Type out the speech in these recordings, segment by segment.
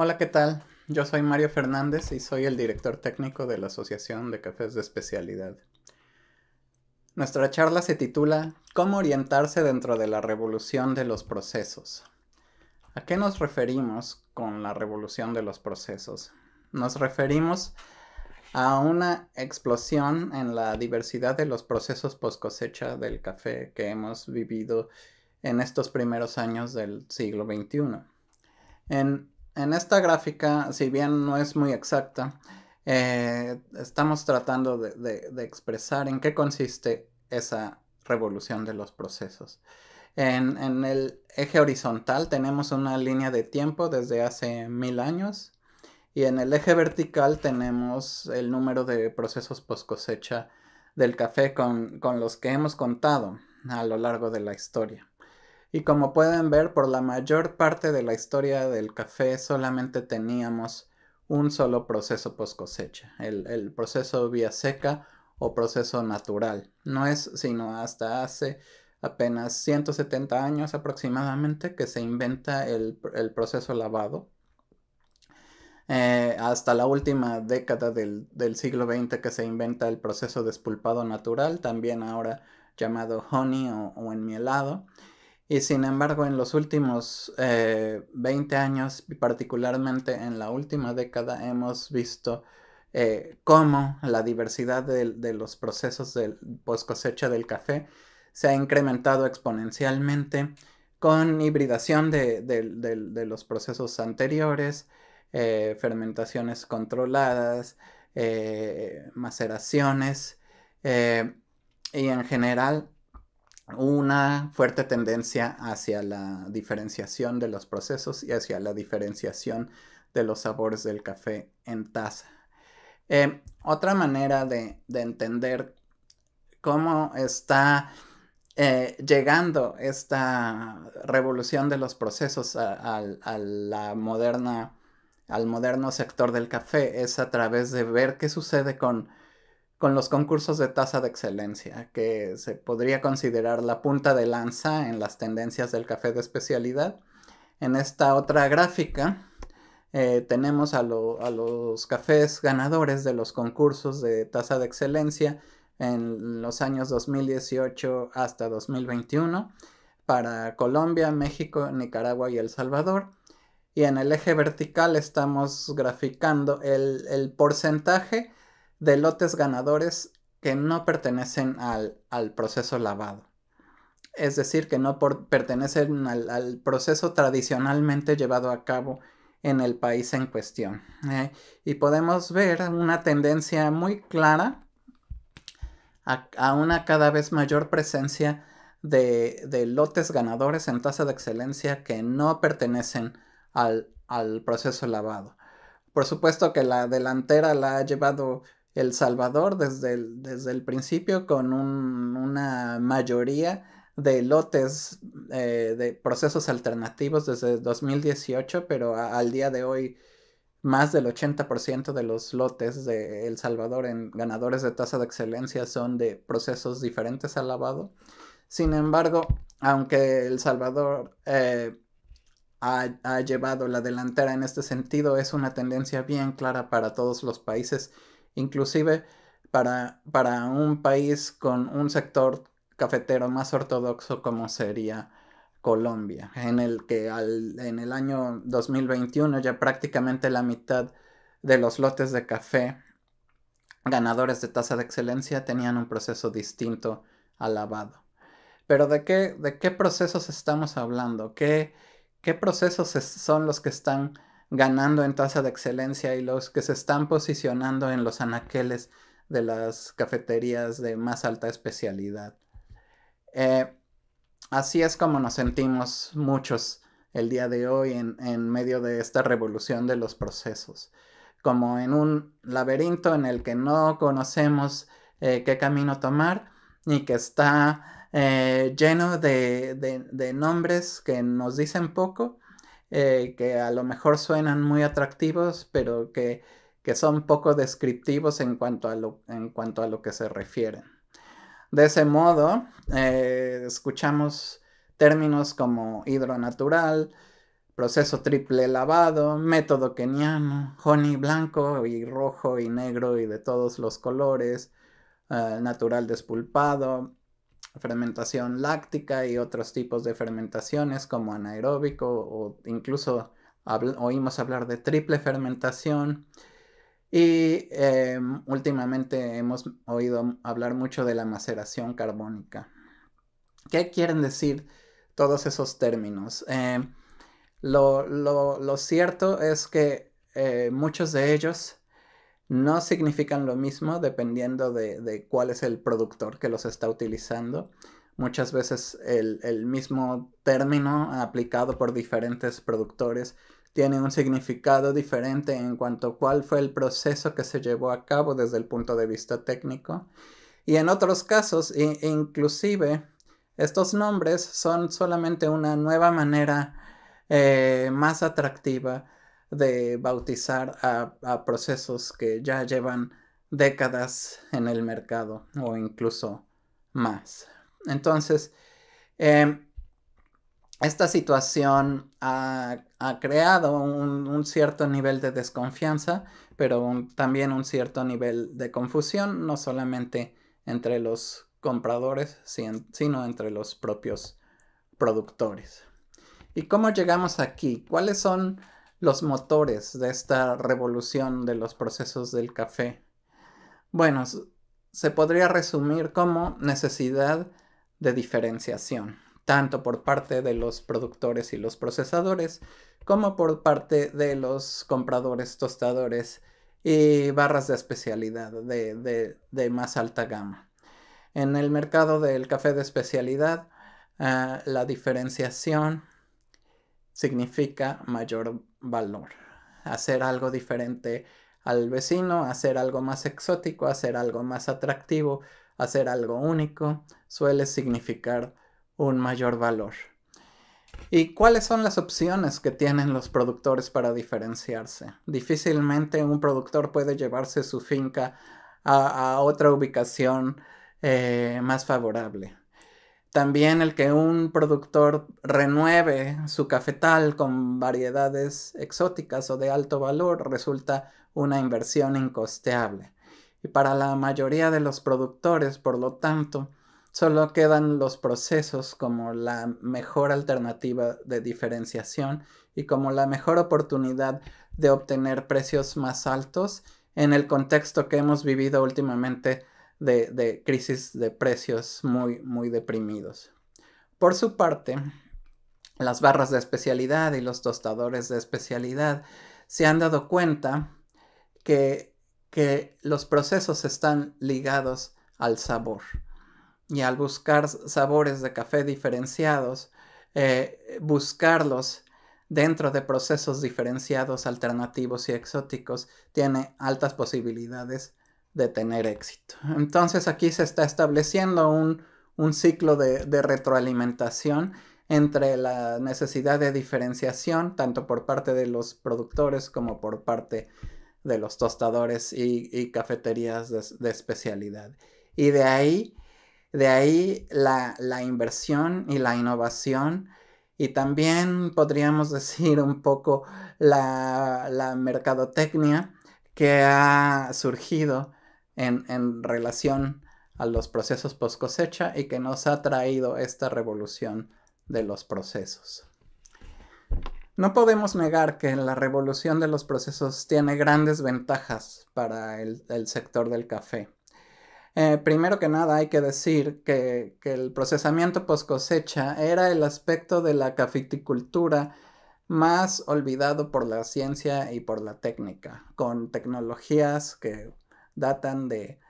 Hola, ¿qué tal? Yo soy Mario Fernández y soy el director técnico de la Asociación de Cafés de Especialidad. Nuestra charla se titula ¿Cómo orientarse dentro de la revolución de los procesos? ¿A qué nos referimos con la revolución de los procesos? Nos referimos a una explosión en la diversidad de los procesos post cosecha del café que hemos vivido en estos primeros años del siglo XXI. En en esta gráfica, si bien no es muy exacta, eh, estamos tratando de, expresar en qué consiste esa revolución de los procesos. En, el eje horizontal tenemos una línea de tiempo desde hace mil años y en el eje vertical tenemos el número de procesos post cosecha del café con los que hemos contado a lo largo de la historia. Y como pueden ver, por la mayor parte de la historia del café solamente teníamos un solo proceso post cosecha, el, proceso vía seca o proceso natural. No es sino hasta hace apenas 170 años aproximadamente que se inventa el, proceso lavado. Eh, hasta la última década del, siglo XX que se inventa el proceso despulpado natural, también ahora llamado honey o, o enmielado. Y sin embargo, en los últimos 20 eh, años, particularmente en la última década, hemos visto eh, cómo la diversidad de, los procesos de post cosecha del café se ha incrementado exponencialmente con hibridación de, los procesos anteriores, eh, fermentaciones controladas, maceraciones y en general una fuerte tendencia hacia la diferenciación de los procesos y hacia la diferenciación de los sabores del café en taza. Eh, otra manera de, entender cómo está eh, llegando esta revolución de los procesos al moderno sector del café es a través de ver qué sucede con con los concursos de tasa de excelencia, que se podría considerar la punta de lanza en las tendencias del café de especialidad. En esta otra gráfica eh, tenemos a, los cafés ganadores de los concursos de tasa de excelencia en los años 2018 hasta 2021 para Colombia, México, Nicaragua y El Salvador. Y en el eje vertical estamos graficando el, el porcentaje de lotes ganadores que no pertenecen al, proceso lavado. Es decir, que no pertenecen al, proceso tradicionalmente llevado a cabo en el país en cuestión. ¿eh? y podemos ver una tendencia muy clara a, una cada vez mayor presencia de, lotes ganadores en tasa de excelencia que no pertenecen al, al proceso lavado. Por supuesto que la delantera la ha llevado el Salvador desde el, desde el principio con una mayoría de lotes eh, de procesos alternativos desde 2018, pero al día de hoy más del 80% de los lotes de El Salvador en ganadores de tasa de excelencia son de procesos diferentes al lavado. Sin embargo, aunque El Salvador eh, ha, ha llevado la delantera en este sentido, es una tendencia bien clara para todos los países inclusive para, un país con un sector cafetero más ortodoxo como sería Colombia, en el que en el año 2021 ya prácticamente la mitad de los lotes de café ganadores de tasa de excelencia tenían un proceso distinto al lavado. Pero ¿de qué, de qué procesos estamos hablando? ¿Qué, qué procesos son los que están ganando en tasa de excelencia y los que se están posicionando en los anaqueles de las cafeterías de más alta especialidad. Eh, así es como nos sentimos muchos el día de hoy en, medio de esta revolución de los procesos, como en un laberinto en el que no conocemos eh, qué camino tomar y que está eh, lleno de nombres que nos dicen poco eh, que a lo mejor suenan muy atractivos, pero que, son poco descriptivos en cuanto, a lo, en cuanto a lo que se refieren. De ese modo, eh, escuchamos términos como hidronatural, proceso triple lavado, método keniano, honey blanco y rojo y negro y de todos los colores, eh, natural despulpado, fermentación láctica y otros tipos de fermentaciones como anaeróbico o incluso oímos hablar de triple fermentación. Y em, últimamente hemos oído hablar mucho de la maceración carbónica. ¿Qué quieren decir todos esos términos? Em, lo, cierto es que eh, muchos de ellos no significan lo mismo dependiendo de, cuál es el productor que los está utilizando. Muchas veces el, mismo término aplicado por diferentes productores tiene un significado diferente en cuanto a cuál fue el proceso que se llevó a cabo desde el punto de vista técnico. Y en otros casos, e inclusive, estos nombres son solamente una nueva manera eh, más atractiva de bautizar a, procesos que ya llevan décadas en el mercado o incluso más. Entonces, em, esta situación ha, creado un, cierto nivel de desconfianza, pero también un cierto nivel de confusión, no solamente entre los compradores, sino entre los propios productores. ¿Y cómo llegamos aquí? ¿Cuáles son los motores de esta revolución de los procesos del café. Bueno, se podría resumir como necesidad de diferenciación, tanto por parte de los productores y los procesadores, como por parte de los compradores, tostadores y barras de especialidad de, más alta gama. En el mercado del café de especialidad, ah, la diferenciación significa mayor valor. Hacer algo diferente al vecino, hacer algo más exótico, hacer algo más atractivo, hacer algo único, suele significar un mayor valor. ¿Y cuáles son las opciones que tienen los productores para diferenciarse? Difícilmente un productor puede llevarse su finca a, otra ubicación eh, más favorable. También el que un productor renueve su cafetal con variedades exóticas o de alto valor resulta una inversión incosteable. Y para la mayoría de los productores, por lo tanto, solo quedan los procesos como la mejor alternativa de diferenciación y como la mejor oportunidad de obtener precios más altos en el contexto que hemos vivido últimamente de, crisis de precios muy, muy deprimidos. Por su parte, las barras de especialidad y los tostadores de especialidad se han dado cuenta que, que, los procesos están ligados al sabor. Y al buscar sabores de café diferenciados, eh, buscarlos dentro de procesos diferenciados, alternativos y exóticos, tiene altas posibilidades de tener éxito. Entonces aquí se está estableciendo un, un ciclo de, retroalimentación entre la necesidad de diferenciación, tanto por parte de los productores como por parte de los tostadores y, cafeterías de, especialidad. Y de ahí, de ahí la, inversión y la innovación y también podríamos decir un poco la mercadotecnia que ha surgido en, relación a los procesos post cosecha y que nos ha traído esta revolución de los procesos. No podemos negar que la revolución de los procesos tiene grandes ventajas para el, sector del café. Eh, primero que nada hay que decir que, que el procesamiento post cosecha era el aspecto de la cafeticultura más olvidado por la ciencia y por la técnica, con tecnologías que datan de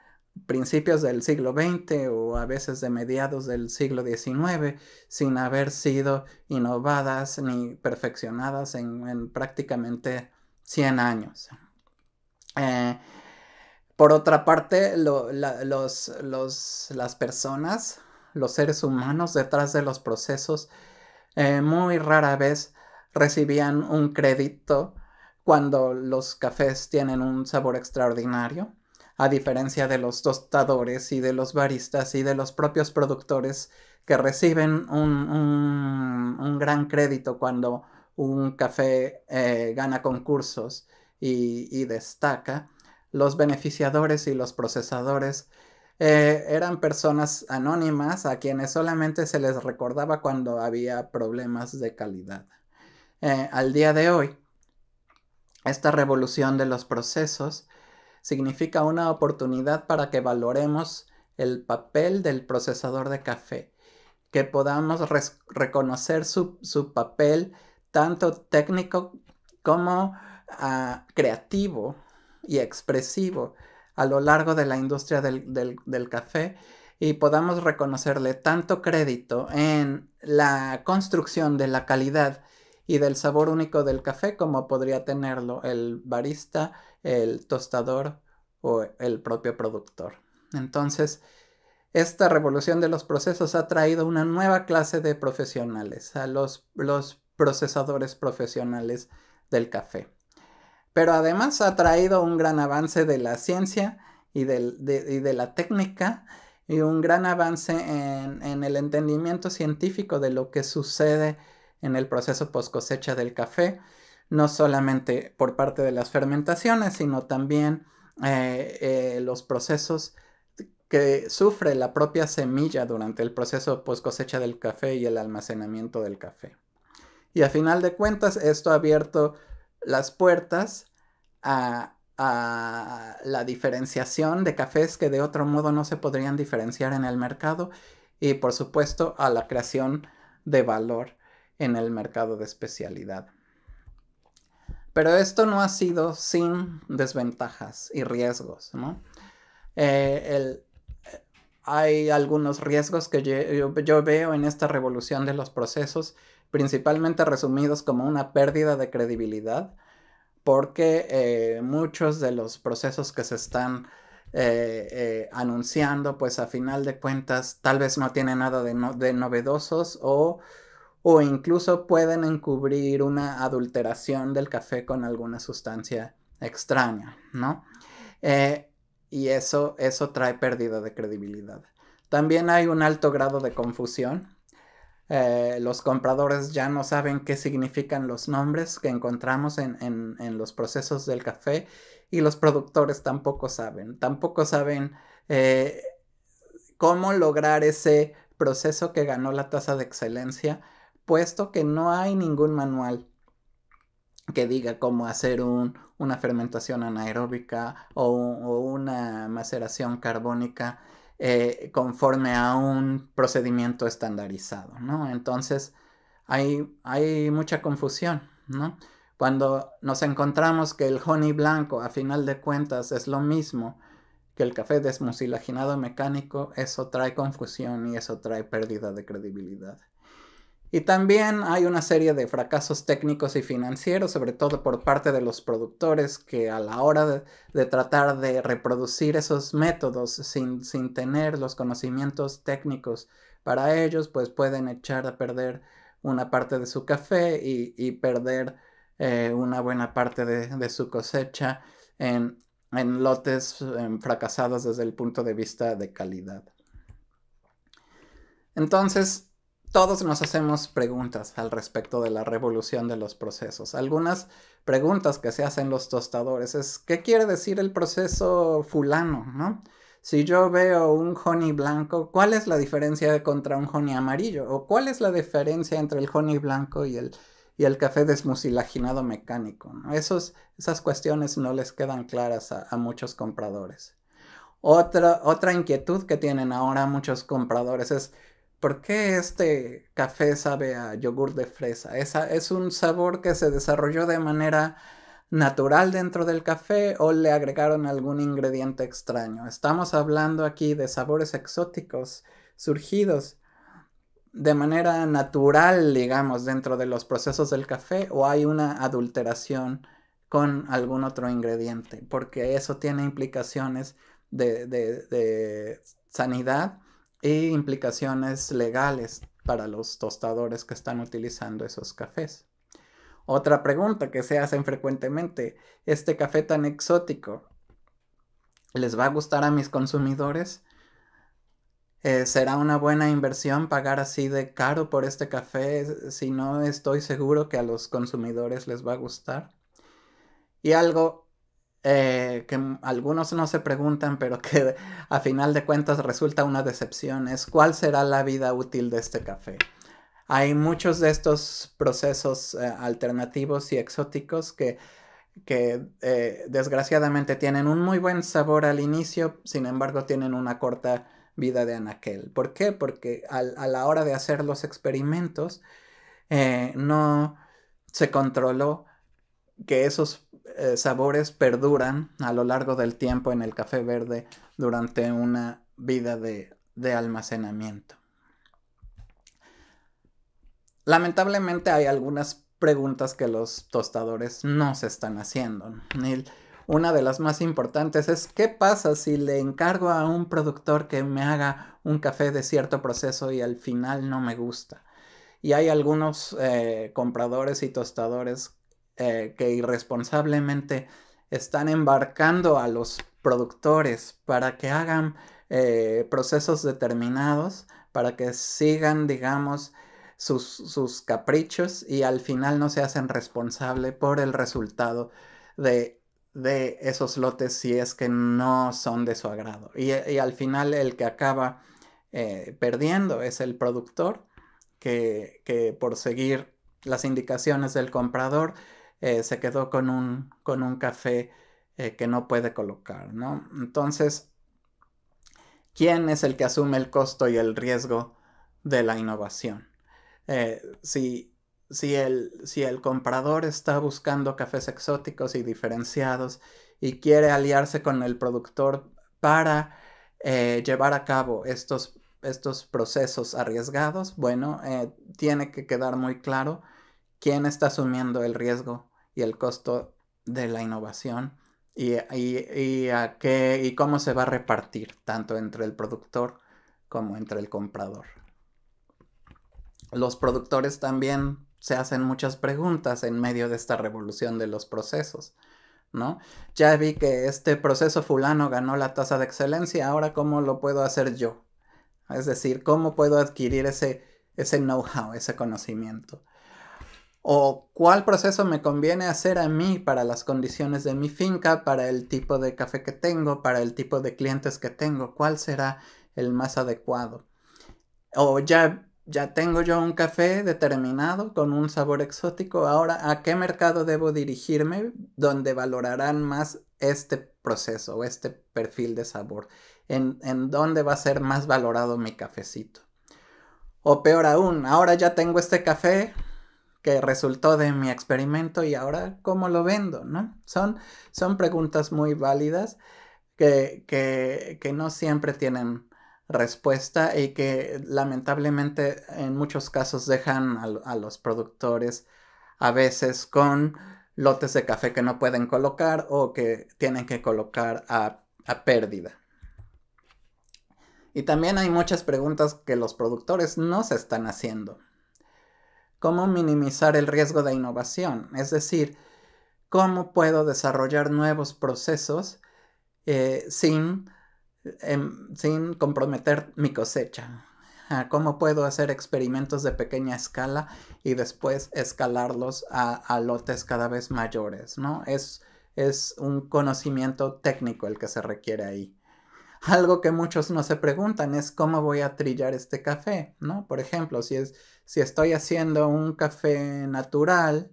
principios del siglo XX o a veces de mediados del siglo XIX sin haber sido innovadas ni perfeccionadas en, prácticamente 100 años. Eh, por otra parte, las personas, los seres humanos detrás de los procesos, eh, muy rara vez recibían un crédito cuando los cafés tienen un sabor extraordinario a diferencia de los tostadores y de los baristas y de los propios productores que reciben un, gran crédito cuando un café eh, gana concursos y, destaca, los beneficiadores y los procesadores eh, eran personas anónimas a quienes solamente se les recordaba cuando había problemas de calidad. Eh, al día de hoy, esta revolución de los procesos significa una oportunidad para que valoremos el papel del procesador de café, que podamos reconocer su, papel tanto técnico como ah, creativo y expresivo a lo largo de la industria del, del café y podamos reconocerle tanto crédito en la construcción de la calidad y del sabor único del café como podría tenerlo el barista, el tostador o el propio productor. Entonces, esta revolución de los procesos ha traído una nueva clase de profesionales, a los, procesadores profesionales del café. Pero además ha traído un gran avance de la ciencia y, de, la técnica y un gran avance en, el entendimiento científico de lo que sucede en el proceso post cosecha del café, no solamente por parte de las fermentaciones, sino también eh, eh, los procesos que sufre la propia semilla durante el proceso post cosecha del café y el almacenamiento del café. Y a final de cuentas, esto ha abierto las puertas a la diferenciación de cafés que de otro modo no se podrían diferenciar en el mercado y por supuesto a la creación de valor en el mercado de especialidad. Pero esto no ha sido sin desventajas y riesgos, ¿no? Eh, eh, hay algunos riesgos que yo, veo en esta revolución de los procesos, principalmente resumidos como una pérdida de credibilidad, porque eh, muchos de los procesos que se están anunciando, pues a final de cuentas tal vez no tienen nada de, de novedosos o o incluso pueden encubrir una adulteración del café con alguna sustancia extraña, ¿no? Eh, y eso, eso trae pérdida de credibilidad. También hay un alto grado de confusión. Eh, los compradores ya no saben qué significan los nombres que encontramos en, los procesos del café y los productores tampoco saben, tampoco saben eh, cómo lograr ese proceso que ganó la tasa de excelencia puesto que no hay ningún manual que diga cómo hacer una fermentación anaeróbica o, una maceración carbónica eh, conforme a un procedimiento estandarizado, Entonces hay, mucha confusión, Cuando nos encontramos que el honey blanco, a final de cuentas, es lo mismo que el café desmucilaginado mecánico, eso trae confusión y eso trae pérdida de credibilidad. Y también hay una serie de fracasos técnicos y financieros, sobre todo por parte de los productores, que a la hora de, tratar de reproducir esos métodos sin, tener los conocimientos técnicos para ellos, pues pueden echar a perder una parte de su café y, perder eh, una buena parte de, su cosecha en, lotes em, fracasados desde el punto de vista de calidad. Entonces, todos nos hacemos preguntas al respecto de la revolución de los procesos. Algunas preguntas que se hacen los tostadores es, ¿qué quiere decir el proceso fulano? ¿no? Si yo veo un honey blanco, ¿cuál es la diferencia contra un honey amarillo? ¿O cuál es la diferencia entre el honey blanco y el, y el café desmusilaginado mecánico? Esos, esas cuestiones no les quedan claras a, muchos compradores. Otra, otra inquietud que tienen ahora muchos compradores es, ¿por qué este café sabe a yogur de fresa? es un sabor que se desarrolló de manera natural dentro del café o le agregaron algún ingrediente extraño. Estamos hablando aquí de sabores exóticos surgidos de manera natural, digamos, dentro de los procesos del café o hay una adulteración con algún otro ingrediente, porque eso tiene implicaciones de sanidad y e implicaciones legales para los tostadores que están utilizando esos cafés. Otra pregunta que se hacen frecuentemente, ¿este café tan exótico les va a gustar a mis consumidores? Eh, ¿Será una buena inversión pagar así de caro por este café si no estoy seguro que a los consumidores les va a gustar? Y algo eh, que algunos no se preguntan, pero que a final de cuentas resulta una decepción, es cuál será la vida útil de este café. Hay muchos de estos procesos eh, alternativos y exóticos que, que eh, desgraciadamente tienen un muy buen sabor al inicio, sin embargo tienen una corta vida de anaquel. ¿Por qué? Porque a, a la hora de hacer los experimentos no se controló que esos eh, sabores perduran a lo largo del tiempo en el café verde durante una vida de, almacenamiento. Lamentablemente hay algunas preguntas que los tostadores no se están haciendo. una de las más importantes es ¿qué pasa si le encargo a un productor que me haga un café de cierto proceso y al final no me gusta? Y hay algunos eh, compradores y tostadores eh, que irresponsablemente están embarcando a los productores para que hagan eh, procesos determinados, para que sigan, digamos, sus, caprichos y al final no se hacen responsable por el resultado de, esos lotes si es que no son de su agrado. Y, al final el que acaba eh, perdiendo es el productor que por seguir las indicaciones del comprador eh, se quedó con un, con un café eh, que no puede colocar, ¿no? Entonces, ¿quién es el que asume el costo y el riesgo de la innovación? Eh, si, si, el, si el comprador está buscando cafés exóticos y diferenciados y quiere aliarse con el productor para llevar a cabo estos estos procesos arriesgados, bueno, tiene que quedar muy claro quién está asumiendo el riesgo y el costo de la innovación y, qué, y cómo se va a repartir tanto entre el productor como entre el comprador. Los productores también se hacen muchas preguntas en medio de esta revolución de los procesos, ¿no? Ya vi que este proceso fulano ganó la tasa de excelencia, ahora cómo lo puedo hacer yo? Es decir, ¿cómo puedo adquirir ese, ese know-how, ese conocimiento? o cuál proceso me conviene hacer a mí para las condiciones de mi finca, para el tipo de café que tengo, para el tipo de clientes que tengo, cuál será el más adecuado. O ya, ya tengo yo un café determinado con un sabor exótico, ahora a qué mercado debo dirigirme donde valorarán más este proceso o este perfil de sabor, en, en dónde va a ser más valorado mi cafecito. O peor aún, ahora ya tengo este café, que resultó de mi experimento y ahora cómo lo vendo, ¿no? Son, preguntas muy válidas que, no siempre tienen respuesta y que lamentablemente en muchos casos dejan a, los productores a veces con lotes de café que no pueden colocar o que tienen que colocar a pérdida. Y también hay muchas preguntas que los productores no se están haciendo cómo minimizar el riesgo de innovación, es decir, cómo puedo desarrollar nuevos procesos eh, sin, em, sin comprometer mi cosecha, ah, cómo puedo hacer experimentos de pequeña escala y después escalarlos a, lotes cada vez mayores, ¿no? Es, es un conocimiento técnico el que se requiere ahí. Algo que muchos no se preguntan es cómo voy a trillar este café, ¿no? Por ejemplo, si es, si estoy haciendo un café natural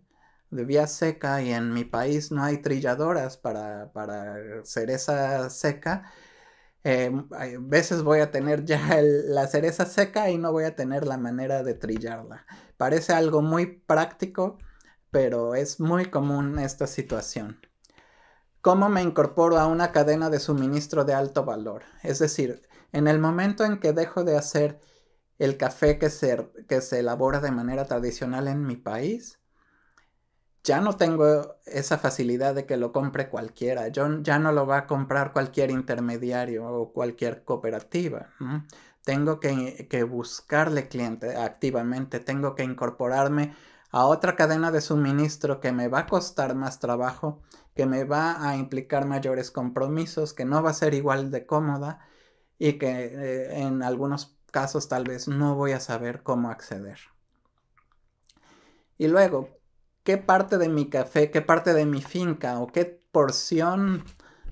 de vía seca y en mi país no hay trilladoras para, cereza seca, eh, a veces voy a tener ya la cereza seca y no voy a tener la manera de trillarla. Parece algo muy práctico, pero es muy común esta situación. ¿Cómo me incorporo a una cadena de suministro de alto valor? Es decir, en el momento en que dejo de hacer el café que se, que se elabora de manera tradicional en mi país, ya no tengo esa facilidad de que lo compre cualquiera. Yo, ya no lo va a comprar cualquier intermediario o cualquier cooperativa. Tengo que, buscarle cliente activamente, tengo que incorporarme a otra cadena de suministro que me va a costar más trabajo, que me va a implicar mayores compromisos, que no va a ser igual de cómoda y que eh, en algunos casos tal vez no voy a saber cómo acceder. Y luego, ¿qué parte de mi café, qué parte de mi finca o qué porción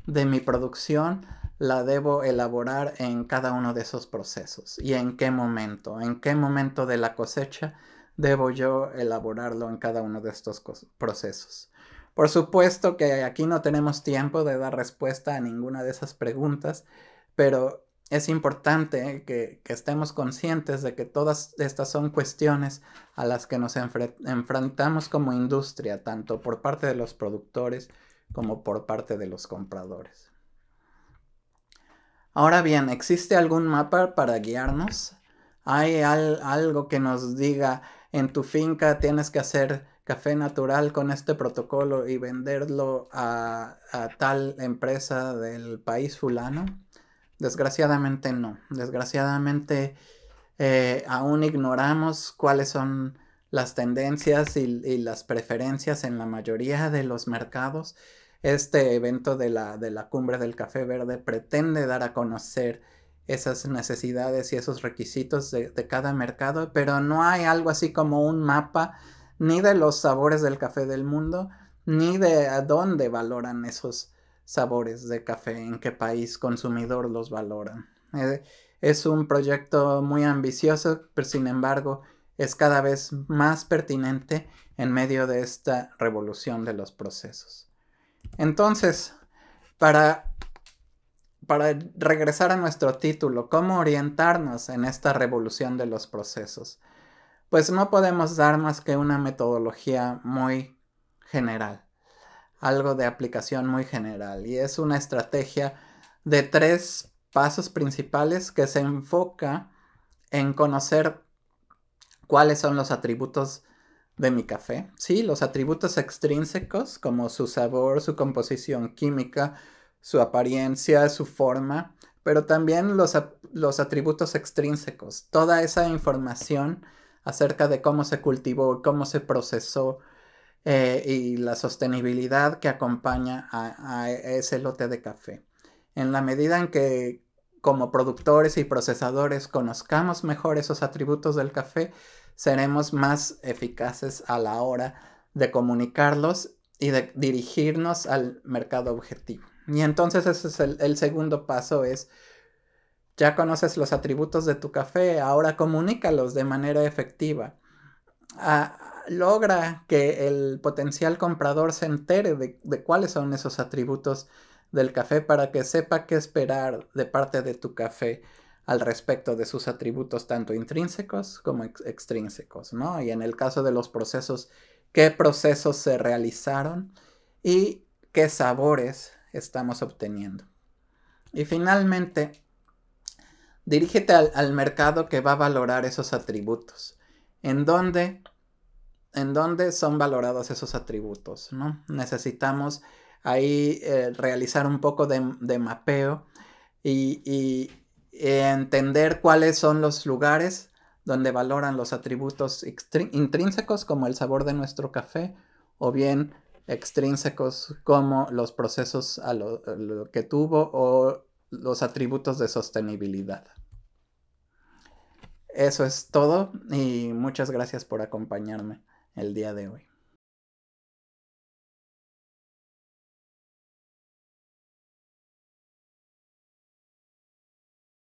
de mi producción la debo elaborar en cada uno de esos procesos? ¿Y en qué momento? ¿En qué momento de la cosecha debo yo elaborarlo en cada uno de estos procesos? Por supuesto que aquí no tenemos tiempo de dar respuesta a ninguna de esas preguntas, pero es importante que, estemos conscientes de que todas estas son cuestiones a las que nos enfrentamos como industria, tanto por parte de los productores como por parte de los compradores. Ahora bien, ¿existe algún mapa para guiarnos? ¿Hay algo que nos diga en tu finca tienes que hacer café natural con este protocolo y venderlo a tal empresa del país fulano? Desgraciadamente no. Desgraciadamente eh, aún ignoramos cuáles son las tendencias y, las preferencias en la mayoría de los mercados. Este evento de la, de la cumbre del café verde pretende dar a conocer esas necesidades y esos requisitos de, de, cada mercado, pero no hay algo así como un mapa ni de los sabores del café del mundo, ni de a dónde valoran esos, sabores de café, en qué país consumidor los valoran. Eh, es un proyecto muy ambicioso, pero sin embargo es cada vez más pertinente en medio de esta revolución de los procesos. Entonces, para, para regresar a nuestro título, ¿cómo orientarnos en esta revolución de los procesos? Pues no podemos dar más que una metodología muy general algo de aplicación muy general y es una estrategia de tres pasos principales que se enfoca en conocer cuáles son los atributos de mi café. Sí, los atributos extrínsecos como su sabor, su composición química, su apariencia, su forma, pero también los, los atributos extrínsecos, toda esa información acerca de cómo se cultivó, cómo se procesó, eh, y la sostenibilidad que acompaña a, ese lote de café. En la medida en que como productores y procesadores conozcamos mejor esos atributos del café, seremos más eficaces a la hora de comunicarlos y de dirigirnos al mercado objetivo. Y entonces ese es el, segundo paso, es ya conoces los atributos de tu café, ahora comunícalos de manera efectiva. A, ah, logra que el potencial comprador se entere de, cuáles son esos atributos del café para que sepa qué esperar de parte de tu café al respecto de sus atributos tanto intrínsecos como extrínsecos, ¿no? Y en el caso de los procesos, qué procesos se realizaron y qué sabores estamos obteniendo. Y finalmente, dirígete al, al mercado que va a valorar esos atributos, en donde en dónde son valorados esos atributos, ¿no? Necesitamos ahí eh, realizar un poco de, mapeo y, entender cuáles son los lugares donde valoran los atributos intrínsecos como el sabor de nuestro café o bien extrínsecos como los procesos que tuvo o los atributos de sostenibilidad. Eso es todo y muchas gracias por acompañarme el día de hoy.